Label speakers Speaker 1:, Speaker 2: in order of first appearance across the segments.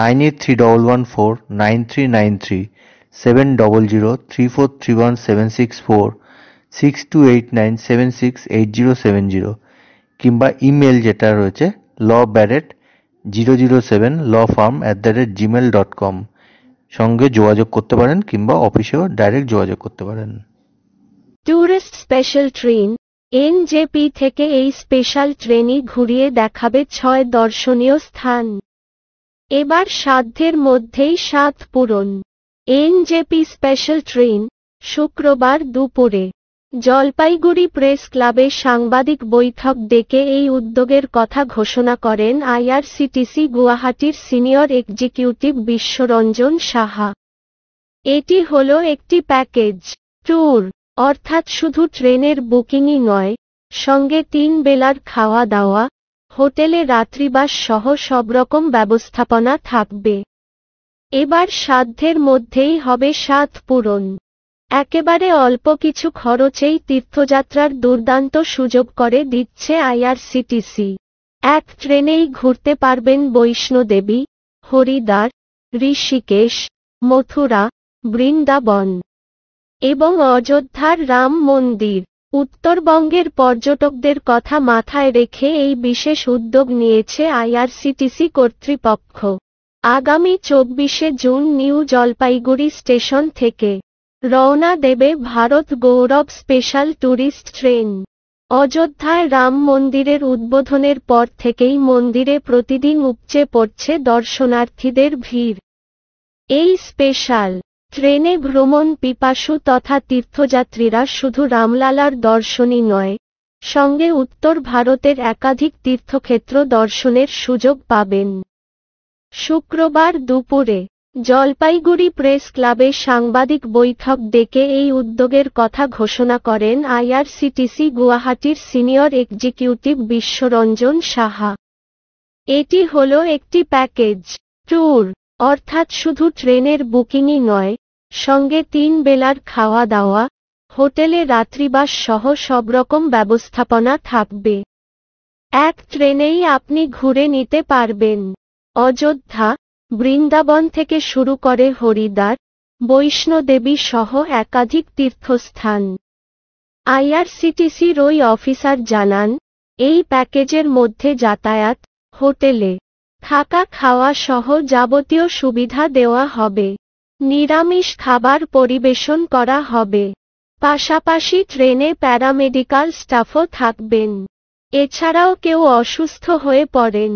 Speaker 1: nine eight three double one four nine three nine three seven double zero three four three one seven six four six two eight nine seven six eight zero seven zero কিংবা email যেটা রয়েছে law Barrett zero zero seven law firm at the rate Gmail dot com সঙ্গে যোগাযোগ করতে পারেন কিংবা অফিসেও direct যোগাযোগ করতে পারেন
Speaker 2: ট্যুরিস্ট স্পেশাল ট্রেন এনজেপি থেকে এই স্পেশাল ট্রেনই ঘুরিয়ে দেখাবে ছয় দর্শনীয় স্থান এবার সাধ্যের মধ্যেই সাত পূরণ এনজেপি স্পেশাল ট্রেন শুক্রবার দুপুরে জলপাইগুড়ি প্রেস ক্লাবে সাংবাদিক বৈঠক ডেকে এই উদ্যোগের কথা ঘোষণা করেন আইআরসিটিসি গুয়াহাটির সিনিয়র এক্সিকিউটিভ বিশ্বরঞ্জন সাহা এটি হল একটি প্যাকেজ ট্যুর অর্থাৎ শুধু ট্রেনের বুকিংই নয় সঙ্গে তিন বেলার খাওয়া দাওয়া হোটেলে রাত্রিবাস সহ সবরকম ব্যবস্থাপনা থাকবে এবার সাধ্যের মধ্যেই হবে সাত পূরণ একেবারে অল্প কিছু খরচেই তীর্থযাত্রার দুর্দান্ত সুযোগ করে দিচ্ছে আইআরসিটিসি এক ট্রেনেই ঘুরতে পারবেন বৈষ্ণোদেবী হরিদ্বার ঋষিকেশ মথুরা বৃন্দাবন এবং অযোধ্যার রাম মন্দির উত্তরবঙ্গের পর্যটকদের কথা মাথায় রেখে এই বিশেষ উদ্যোগ নিয়েছে আইআরসিটিসি কর্তৃপক্ষ আগামী চব্বিশে জুন নিউ জলপাইগুড়ি স্টেশন থেকে রওনা দেবে Bharat Gaurav special tourist train অযোধ্যায় রাম মন্দিরের উদ্বোধনের পর থেকেই মন্দিরে প্রতিদিন উপচে পড়ছে দর্শনার্থীদের ভিড় এই স্পেশাল ট্রেনে ভ্রমণ পিপাসু তথা তীর্থযাত্রীরা শুধু রামলালার দর্শনই নয় সঙ্গে উত্তর ভারতের একাধিক তীর্থক্ষেত্র দর্শনের সুযোগ পাবেন শুক্রবার দুপুরে জলপাইগুড়ি প্রেস ক্লাবে সাংবাদিক বৈঠক ডেকে এই উদ্যোগের কথা ঘোষণা করেন আইআরসিটিসি গুয়াহাটির সিনিয়র এক্সিকিউটিভ বিশ্বরঞ্জন সাহা এটি হল একটি প্যাকেজ ট্যুর অর্থাৎ শুধু ট্রেনের বুকিংই নয় সঙ্গে তিন বেলার খাওয়া দাওয়া হোটেলে রাত্রিবাস সহ সব রকম ব্যবস্থাপনা থাকবে এক ট্রেনেই আপনি ঘুরে নিতে পারবেন অযোধ্যা বৃন্দাবন থেকে শুরু করে হরিদ্বার বৈষ্ণদেবী সহ একাধিক তীর্থস্থান আইআরসিটিসির ওই অফিসার জানান এই প্যাকেজের মধ্যে যাতায়াত হোটেলে থাকা খাওয়া সহ যাবতীয় সুবিধা দেওয়া হবে নিরামিষ খাবার পরিবেশন করা হবে পাশাপাশি ট্রেনে প্যারামেডিকাল স্টাফও থাকবেন এছাড়াও কেউ অসুস্থ হয়ে পড়েন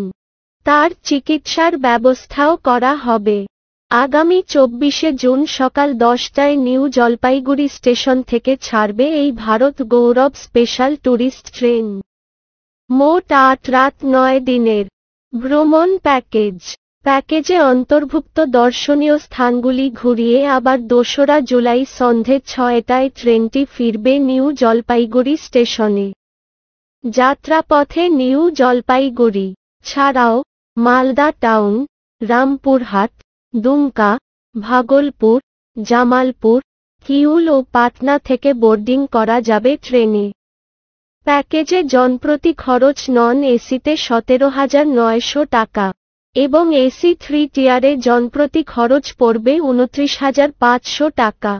Speaker 2: তার চিকিৎসার ব্যবস্থাও করা হবে আগামী চব্বিশে জুন সকাল দশটায় নিউ জলপাইগুড়ি স্টেশন থেকে ছাড়বে এই Bharat Gaurav special tourist train মোট আট রাত নয় দিনের ভ্রমণ প্যাকেজ প্যাকেজে অন্তর্ভুক্ত দর্শনীয় স্থানগুলি ঘুরিয়ে আবার দোসরা জুলাই সন্ধে ছয়টায় ট্রেনটি ফিরবে নিউ জলপাইগুড়ি স্টেশনে যাত্রাপথে নিউ জলপাইগুড়ি ছাড়াও মালদা টাউন রামপুরহাট দুমকা ভাগলপুর জামালপুর কিউল ও পাটনা থেকে বোর্ডিং করা যাবে ট্রেনে প্যাকেজে জনপ্রতি খরচ নন এসিতে সতেরো হাজার নয়শো টাকা এবং এসি থ্রি টিয়ারে জনপ্রতি খরচ পড়বে উনত্রিশ হাজার পাঁচশো টাকা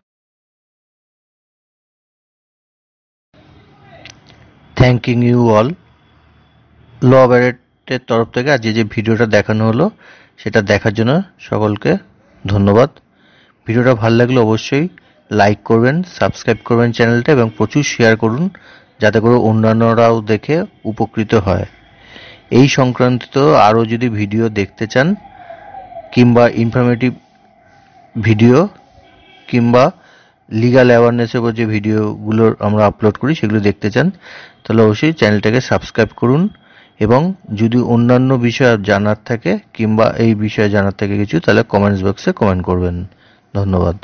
Speaker 1: থ্যাংকিং ইউ অল ল ব্যারেটের তরফ থেকে আজ যে ভিডিওটা দেখানো হলো সেটা দেখার জন্য সকলকে ধন্যবাদ ভিডিওটা ভালো লাগলে অবশ্যই লাইক করবেন সাবস্ক্রাইব করবেন চ্যানেলটা এবং প্রচুর শেয়ার করুন যাতে করে অন্যান্যরাও দেখে উপকৃত হয় এই সংক্রান্ত আরও যদি ভিডিও দেখতে চান কিংবা ইনফরমেটিভ ভিডিও কিংবা লিগাল অ্যাওয়ারনেসের উপর যে ভিডিওগুলো আমরা আপলোড করি সেগুলো দেখতে চান তাহলে অবশ্যই চ্যানেলটাকে সাবস্ক্রাইব করুন এবং যদি অন্যান্য বিষয় জানার থাকে কিংবা এই বিষয়ে জানার থাকে কিছু তাহলে কমেন্টস বক্সে কমেন্ট করবেন ধন্যবাদ